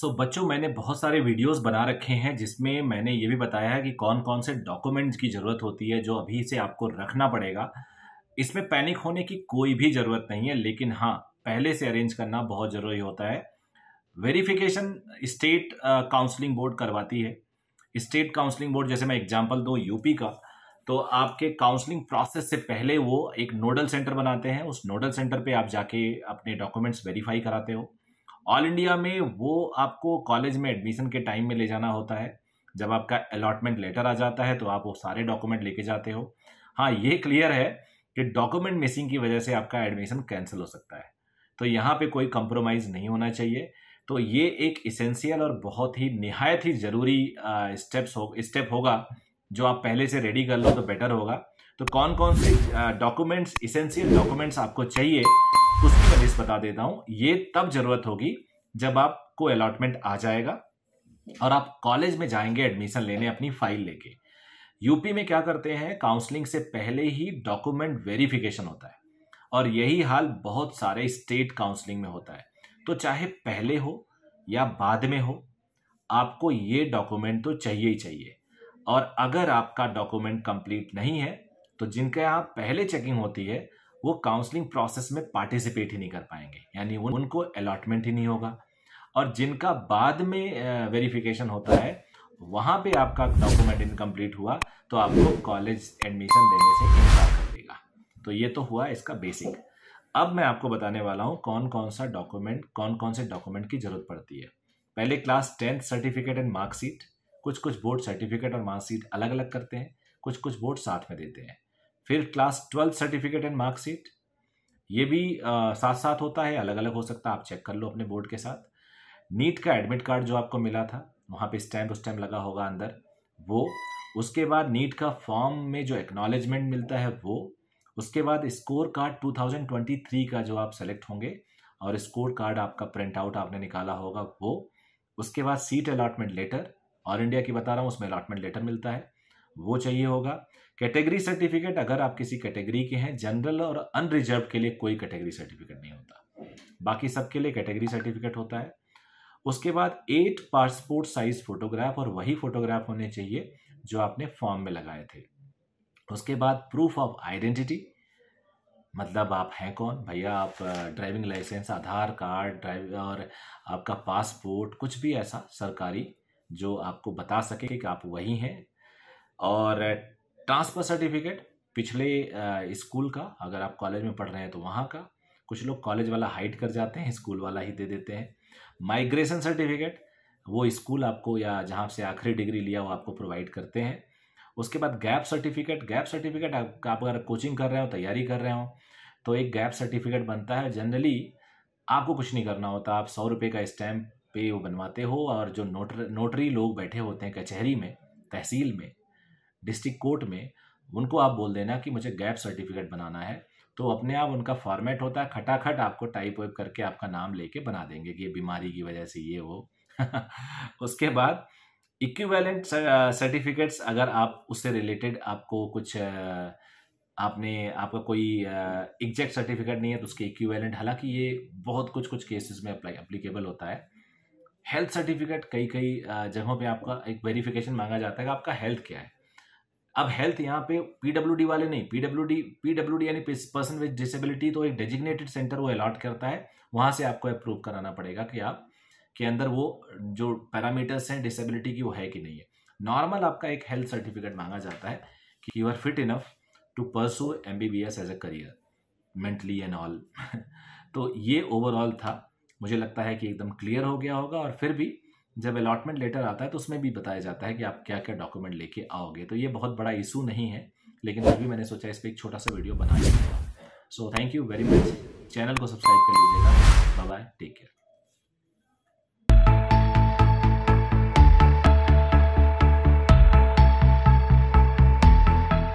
सो so, बच्चों मैंने बहुत सारे वीडियोस बना रखे हैं जिसमें मैंने ये भी बताया है कि कौन कौन से डॉक्यूमेंट्स की ज़रूरत होती है जो अभी से आपको रखना पड़ेगा इसमें पैनिक होने की कोई भी ज़रूरत नहीं है लेकिन हाँ पहले से अरेंज करना बहुत ज़रूरी होता है वेरिफिकेशन स्टेट काउंसलिंग बोर्ड करवाती है स्टेट काउंसलिंग बोर्ड जैसे मैं एग्जाम्पल दूँ यूपी का तो आपके काउंसलिंग प्रोसेस से पहले वो एक नोडल सेंटर बनाते हैं उस नोडल सेंटर पे आप जाके अपने डॉक्यूमेंट्स वेरीफाई कराते हो ऑल इंडिया में वो आपको कॉलेज में एडमिशन के टाइम में ले जाना होता है जब आपका अलॉटमेंट लेटर आ जाता है तो आप वो सारे डॉक्यूमेंट लेके जाते हो हाँ ये क्लियर है कि डॉक्यूमेंट मिसिंग की वजह से आपका एडमिशन कैंसिल हो सकता है तो यहाँ पे कोई कंप्रोमाइज़ नहीं होना चाहिए तो ये एक इसेंशियल और बहुत ही नहायत ही ज़रूरी स्टेप्स हो स्टेप होगा जो आप पहले से रेडी कर लो तो बेटर होगा तो कौन कौन से डॉक्यूमेंट्स इसेंशियल डॉक्यूमेंट्स आपको चाहिए उस सर्विस बता देता हूं ये तब जरूरत होगी जब आपको अलॉटमेंट आ जाएगा और आप कॉलेज में जाएंगे एडमिशन लेने अपनी फाइल लेके यूपी में क्या करते हैं काउंसलिंग से पहले ही डॉक्यूमेंट वेरिफिकेशन होता है और यही हाल बहुत सारे स्टेट काउंसलिंग में होता है तो चाहे पहले हो या बाद में हो आपको ये डॉक्यूमेंट तो चाहिए ही चाहिए और अगर आपका डॉक्यूमेंट कंप्लीट नहीं है तो जिनके यहाँ पहले चेकिंग होती है वो काउंसलिंग प्रोसेस में पार्टिसिपेट ही नहीं कर पाएंगे यानी उन, उनको अलॉटमेंट ही नहीं होगा और जिनका बाद में वेरिफिकेशन होता है वहाँ पे आपका डॉक्यूमेंट इनकम्प्लीट हुआ तो आपको कॉलेज एडमिशन देने से इनकार कर देगा तो ये तो हुआ इसका बेसिक अब मैं आपको बताने वाला हूँ कौन कौन सा डॉक्यूमेंट कौन कौन से डॉक्यूमेंट की जरूरत पड़ती है पहले class tenth certificate and marksheet कुछ कुछ बोर्ड सर्टिफिकेट और मार्कशीट अलग अलग करते हैं कुछ कुछ बोर्ड साथ में देते हैं फिर class twelfth certificate and marksheet ये भी आ, साथ साथ होता है अलग अलग हो सकता है आप चेक कर लो अपने बोर्ड के साथ नीट का एडमिट कार्ड जो आपको मिला था वहाँ पे स्टैम्प टाइम लगा होगा अंदर वो उसके बाद नीट का फॉर्म में जो एक्नॉलेजमेंट मिलता है वो उसके बाद स्कोर कार्ड 2023 का जो आप सेलेक्ट होंगे और स्कोर कार्ड आपका प्रिंट आउट आपने निकाला होगा वो उसके बाद seat allotment letter all India की बता रहा हूँ उसमें अलाटमेंट लेटर मिलता है वो चाहिए होगा कैटेगरी सर्टिफिकेट अगर आप किसी कैटेगरी के हैं जनरल और अनरिजर्व के लिए कोई कैटेगरी सर्टिफिकेट नहीं होता बाकी सबके लिए कैटेगरी सर्टिफिकेट होता है उसके बाद एट पासपोर्ट साइज फोटोग्राफ और वही फोटोग्राफ होने चाहिए जो आपने फॉर्म में लगाए थे उसके बाद प्रूफ ऑफ आइडेंटिटी मतलब आप हैं कौन भैया आप driving licence Aadhaar card drive और आपका पासपोर्ट कुछ भी ऐसा सरकारी जो आपको बता सके कि आप वही हैं और ट्रांसफर सर्टिफिकेट पिछले स्कूल का अगर आप कॉलेज में पढ़ रहे हैं तो वहाँ का कुछ लोग कॉलेज वाला हाइड कर जाते हैं स्कूल वाला ही दे देते हैं माइग्रेशन सर्टिफिकेट वो स्कूल आपको या जहाँ से आखिरी डिग्री लिया वो आपको प्रोवाइड करते हैं उसके बाद गैप सर्टिफिकेट गैप सर्टिफिकेट आप, आप अगर कोचिंग कर रहे हो तैयारी कर रहे हो तो एक गैप सर्टिफिकेट बनता है जनरली आपको कुछ नहीं करना होता आप सौ रुपये का स्टैम्प पे वो बनवाते हो और जो नोटर नोटरी लोग बैठे होते हैं कचहरी में तहसील में डिस्ट्रिक्ट कोर्ट में उनको आप बोल देना कि मुझे गैप सर्टिफिकेट बनाना है तो अपने आप उनका फॉर्मेट होता है खटाखट आपको टाइप वाइप करके आपका नाम लेके बना देंगे कि ये बीमारी की वजह से ये हो उसके बाद इक्विवेलेंट सर्टिफिकेट्स अगर आप उससे रिलेटेड आपको कुछ आपने आपका कोई एग्जैक्ट सर्टिफिकेट नहीं है तो उसके इक्विवेलेंट हालांकि ये बहुत कुछ कुछ केसेस में अप्लाई अप्लीकेबल होता है हेल्थ सर्टिफिकेट कई कई जगहों पे आपका एक वेरिफिकेशन मांगा जाता है कि आपका हेल्थ क्या है अब हेल्थ यहाँ पे पीडब्ल्यू वाले नहीं पीडब्ल्यू पीडब्ल्यू यानी पर्सन विद डिसेबिलिटी तो एक डेजिग्नेटेड सेंटर वो अलॉट करता है वहाँ से आपको अप्रूव कराना पड़ेगा कि आप के अंदर वो जो पैरामीटर्स हैं डिसेबिलिटी की वो है कि नहीं है नॉर्मल आपका एक हेल्थ सर्टिफिकेट मांगा जाता है कि you are fit enough to pursue M B B S as a career mentally and all तो ये ओवरऑल था मुझे लगता है कि एकदम क्लियर हो गया होगा और फिर भी जब अलॉटमेंट लेटर आता है तो उसमें भी बताया जाता है कि आप क्या क्या डॉक्यूमेंट लेके आओगे तो ये बहुत बड़ा इशू नहीं है लेकिन फिर भी मैंने सोचा इस पर एक छोटा सा वीडियो बना लिया so thank you very much channel को सब्सक्राइब कर लीजिएगा बाय टेक केयर